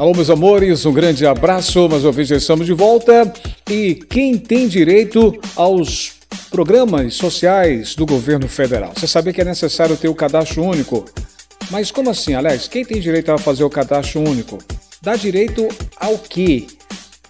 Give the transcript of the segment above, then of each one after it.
Alô, meus amores, um grande abraço. Mais uma vez já estamos de volta. E quem tem direito aos programas sociais do governo federal? Você sabia que é necessário ter o cadastro único? Mas como assim, Alex? Quem tem direito a fazer o cadastro único? Dá direito ao quê?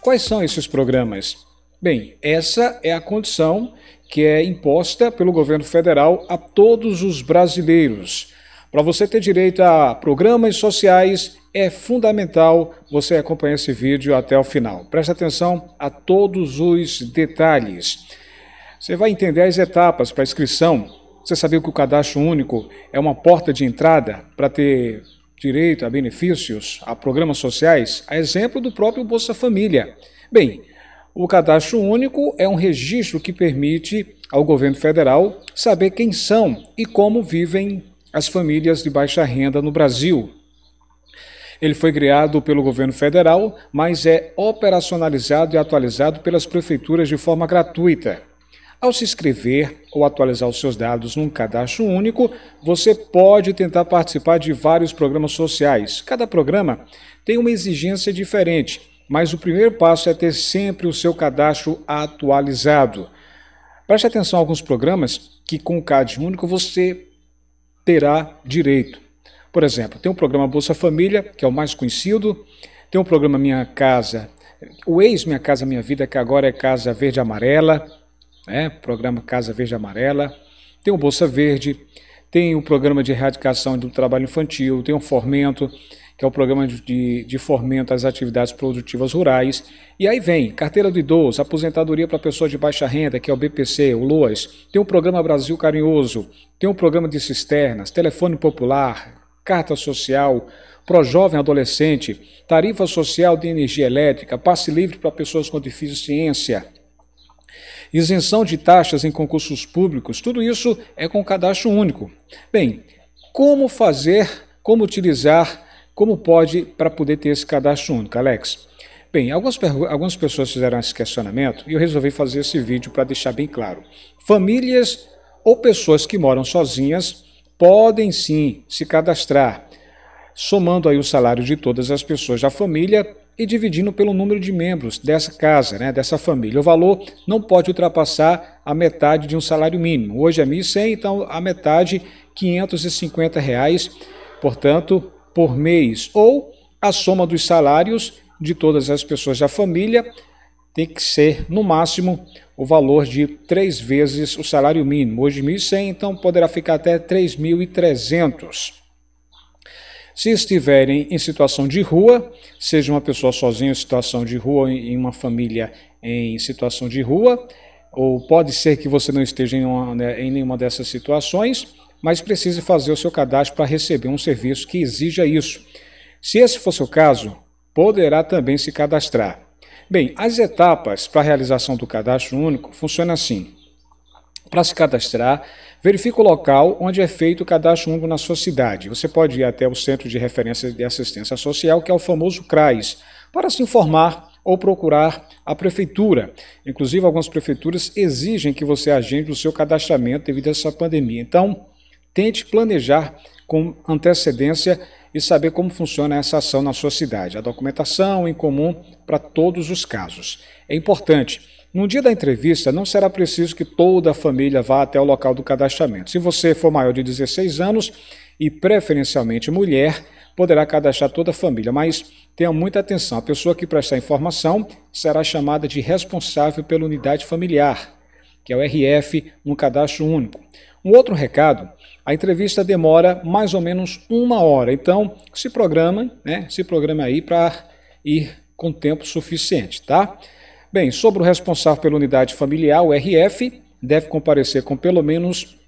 Quais são esses programas? Bem, essa é a condição que é imposta pelo governo federal a todos os brasileiros para você ter direito a programas sociais, é fundamental você acompanhar esse vídeo até o final. Preste atenção a todos os detalhes. Você vai entender as etapas para inscrição. Você sabia que o cadastro único é uma porta de entrada para ter direito a benefícios, a programas sociais, a exemplo do próprio Bolsa Família. Bem, o cadastro único é um registro que permite ao governo federal saber quem são e como vivem às famílias de baixa renda no Brasil. Ele foi criado pelo governo federal, mas é operacionalizado e atualizado pelas prefeituras de forma gratuita. Ao se inscrever ou atualizar os seus dados num cadastro único, você pode tentar participar de vários programas sociais. Cada programa tem uma exigência diferente, mas o primeiro passo é ter sempre o seu cadastro atualizado. Preste atenção a alguns programas que com o CAD único você terá direito. Por exemplo, tem o programa Bolsa Família, que é o mais conhecido, tem o programa Minha Casa, o ex Minha Casa Minha Vida, que agora é Casa Verde Amarela, né? programa Casa Verde Amarela, tem o Bolsa Verde, tem o programa de erradicação do trabalho infantil, tem o Formento, que é o programa de, de fomento às atividades produtivas rurais. E aí vem carteira do idoso, aposentadoria para pessoas de baixa renda, que é o BPC, o LOAS. Tem o programa Brasil Carinhoso, tem o programa de cisternas, telefone popular, carta social, pro jovem adolescente, tarifa social de energia elétrica, passe livre para pessoas com deficiência. Isenção de taxas em concursos públicos, tudo isso é com cadastro único. Bem, como fazer, como utilizar como pode para poder ter esse cadastro único, Alex? Bem, algumas, algumas pessoas fizeram esse questionamento e eu resolvi fazer esse vídeo para deixar bem claro. Famílias ou pessoas que moram sozinhas podem sim se cadastrar, somando aí o salário de todas as pessoas da família e dividindo pelo número de membros dessa casa, né, dessa família. O valor não pode ultrapassar a metade de um salário mínimo. Hoje é 1.100, então a metade, R$ 550. Reais. Portanto, por mês, ou a soma dos salários de todas as pessoas da família tem que ser, no máximo, o valor de três vezes o salário mínimo. Hoje, 1.100, então poderá ficar até 3.300. Se estiverem em situação de rua, seja uma pessoa sozinha em situação de rua, em uma família em situação de rua, ou pode ser que você não esteja em, uma, né, em nenhuma dessas situações, mas precise fazer o seu cadastro para receber um serviço que exija isso. Se esse for seu caso, poderá também se cadastrar. Bem, as etapas para a realização do cadastro único funcionam assim. Para se cadastrar, verifique o local onde é feito o cadastro único na sua cidade. Você pode ir até o Centro de Referência de Assistência Social, que é o famoso CRAS, para se informar ou procurar a prefeitura. Inclusive, algumas prefeituras exigem que você agende o seu cadastramento devido a essa pandemia. Então, Tente planejar com antecedência e saber como funciona essa ação na sua cidade. A documentação em comum para todos os casos. É importante. No dia da entrevista, não será preciso que toda a família vá até o local do cadastramento. Se você for maior de 16 anos e preferencialmente mulher, poderá cadastrar toda a família, mas tenha muita atenção: a pessoa que prestar informação será chamada de responsável pela unidade familiar, que é o RF, no cadastro único. Um outro recado: a entrevista demora mais ou menos uma hora, então se programa, né? Se programa aí para ir com tempo suficiente, tá? Bem, sobre o responsável pela unidade familiar, o RF deve comparecer com pelo menos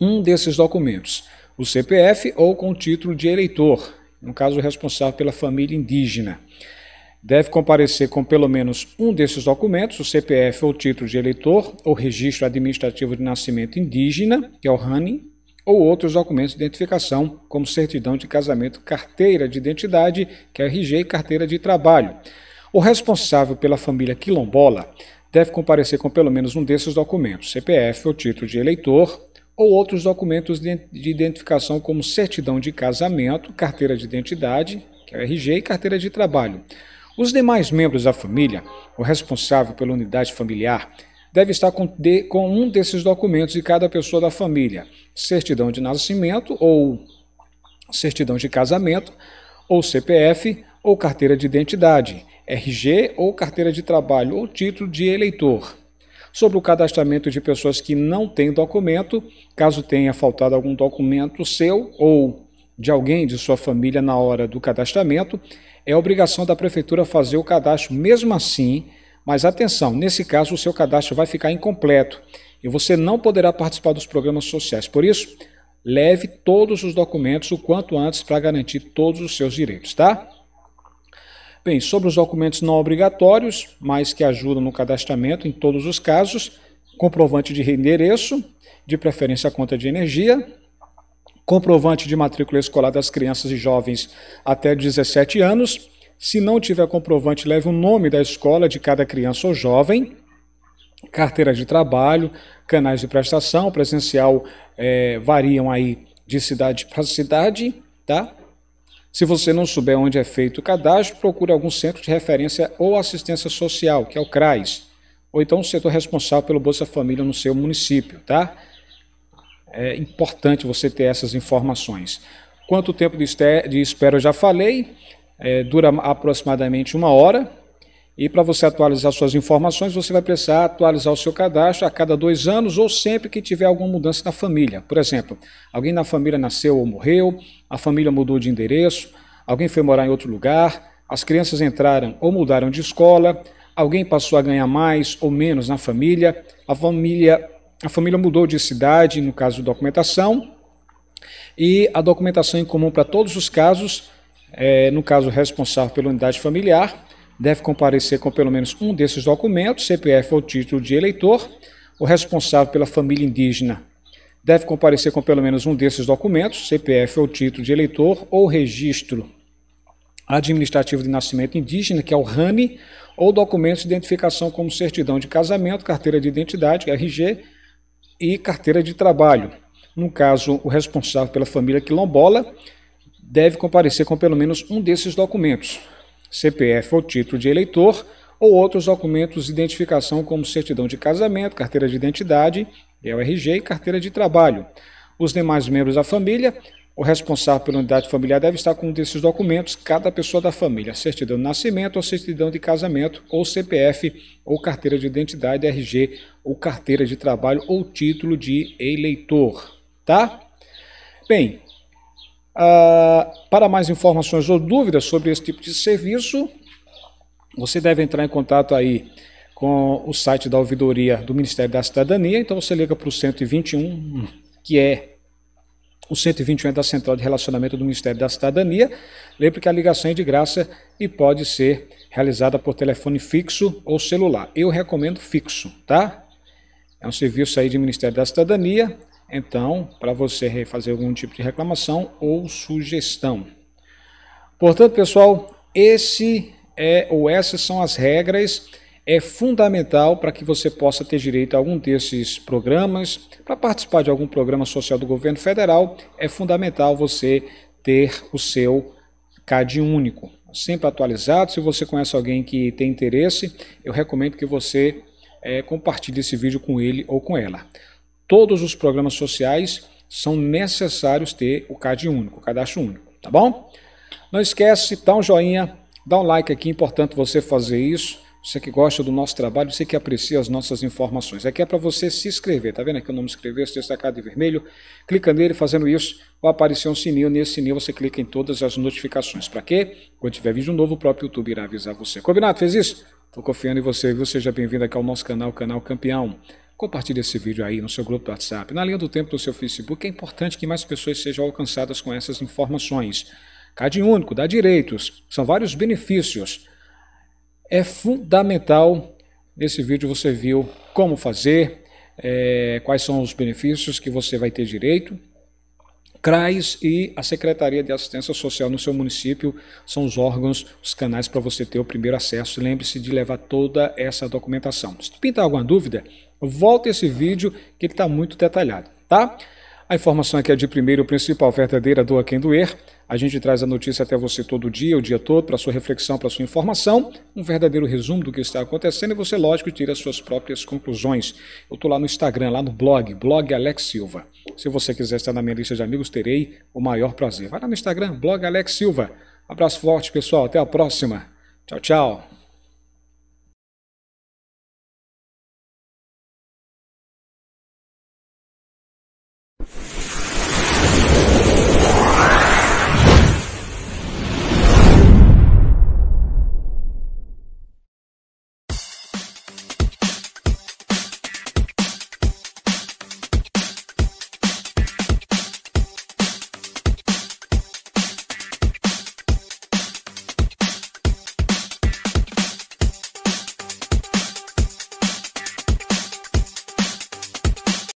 um desses documentos, o CPF ou com o título de eleitor, no caso o responsável pela família indígena deve comparecer com pelo menos um desses documentos, o CPF ou título de eleitor, ou registro administrativo de nascimento indígena, que é o RANI, ou outros documentos de identificação, como certidão de casamento, carteira de identidade, que é RG, e carteira de trabalho. O responsável pela família quilombola deve comparecer com pelo menos um desses documentos, CPF ou título de eleitor, ou outros documentos de identificação, como certidão de casamento, carteira de identidade, que é RG, e carteira de trabalho os demais membros da família, o responsável pela unidade familiar, deve estar com, de, com um desses documentos de cada pessoa da família: certidão de nascimento ou certidão de casamento, ou CPF, ou carteira de identidade, RG ou carteira de trabalho ou título de eleitor. Sobre o cadastramento de pessoas que não têm documento, caso tenha faltado algum documento seu ou de alguém de sua família na hora do cadastramento, é obrigação da prefeitura fazer o cadastro mesmo assim, mas atenção, nesse caso o seu cadastro vai ficar incompleto e você não poderá participar dos programas sociais. Por isso, leve todos os documentos o quanto antes para garantir todos os seus direitos, tá? Bem, sobre os documentos não obrigatórios, mas que ajudam no cadastramento em todos os casos, comprovante de endereço, de preferência a conta de energia, comprovante de matrícula escolar das crianças e jovens até 17 anos. Se não tiver comprovante, leve o nome da escola de cada criança ou jovem, carteira de trabalho, canais de prestação, presencial é, variam aí de cidade para cidade, tá? Se você não souber onde é feito o cadastro, procure algum centro de referência ou assistência social, que é o CRAS, ou então o setor responsável pelo Bolsa Família no seu município, tá? é importante você ter essas informações. Quanto tempo de espera eu já falei, é, dura aproximadamente uma hora. E para você atualizar suas informações, você vai precisar atualizar o seu cadastro a cada dois anos ou sempre que tiver alguma mudança na família. Por exemplo, alguém na família nasceu ou morreu, a família mudou de endereço, alguém foi morar em outro lugar, as crianças entraram ou mudaram de escola, alguém passou a ganhar mais ou menos na família, a família a família mudou de cidade, no caso de documentação, e a documentação em comum para todos os casos, é, no caso responsável pela unidade familiar, deve comparecer com pelo menos um desses documentos, CPF ou título de eleitor, o responsável pela família indígena deve comparecer com pelo menos um desses documentos, CPF ou título de eleitor ou registro administrativo de nascimento indígena, que é o RANI, ou documentos de identificação como certidão de casamento, carteira de identidade, RG, e carteira de trabalho. No caso, o responsável pela família quilombola deve comparecer com pelo menos um desses documentos: CPF ou título de eleitor, ou outros documentos de identificação, como certidão de casamento, carteira de identidade, RG e carteira de trabalho. Os demais membros da família o responsável pela unidade familiar deve estar com um desses documentos, cada pessoa da família, certidão de nascimento ou certidão de casamento, ou CPF, ou carteira de identidade, RG, ou carteira de trabalho, ou título de eleitor, tá? Bem, uh, para mais informações ou dúvidas sobre esse tipo de serviço, você deve entrar em contato aí com o site da ouvidoria do Ministério da Cidadania, então você liga para o 121, que é o 121 é da Central de Relacionamento do Ministério da Cidadania. Lembre que a ligação é de graça e pode ser realizada por telefone fixo ou celular. Eu recomendo fixo, tá? É um serviço aí de Ministério da Cidadania. Então, para você fazer algum tipo de reclamação ou sugestão. Portanto, pessoal, esse é ou essas são as regras é fundamental para que você possa ter direito a algum desses programas. Para participar de algum programa social do governo federal, é fundamental você ter o seu CAD único, sempre atualizado. Se você conhece alguém que tem interesse, eu recomendo que você é, compartilhe esse vídeo com ele ou com ela. Todos os programas sociais são necessários ter o CAD único, o cadastro único, tá bom? Não esquece, dá um joinha, dá um like aqui, é importante você fazer isso você que gosta do nosso trabalho, você que aprecia as nossas informações. Aqui é para você se inscrever, tá vendo aqui o nome inscrever, se destacado de vermelho. Clica nele, fazendo isso, vai aparecer um sininho. Nesse sininho você clica em todas as notificações. Para quê? Quando tiver vídeo novo, o próprio YouTube irá avisar você. Combinado? Fez isso? Estou confiando em você, viu? Seja bem-vindo aqui ao nosso canal, Canal Campeão. Compartilhe esse vídeo aí no seu grupo do WhatsApp, na linha do tempo do seu Facebook. É importante que mais pessoas sejam alcançadas com essas informações. Cade único, dá direitos, são vários benefícios é fundamental. Nesse vídeo você viu como fazer, é, quais são os benefícios que você vai ter direito. CRAS e a Secretaria de Assistência Social no seu município são os órgãos, os canais para você ter o primeiro acesso. Lembre-se de levar toda essa documentação. Se pintar alguma dúvida, volta esse vídeo que ele está muito detalhado, tá? A informação aqui é de primeiro principal, verdadeira, doa quem doer. A gente traz a notícia até você todo dia, o dia todo, para sua reflexão, para sua informação, um verdadeiro resumo do que está acontecendo e você, lógico, tira as suas próprias conclusões. Eu estou lá no Instagram, lá no blog, blog Alex Silva. Se você quiser estar na minha lista de amigos, terei o maior prazer. Vai lá no Instagram, blog Alex Silva. Abraço forte, pessoal. Até a próxima. Tchau, tchau.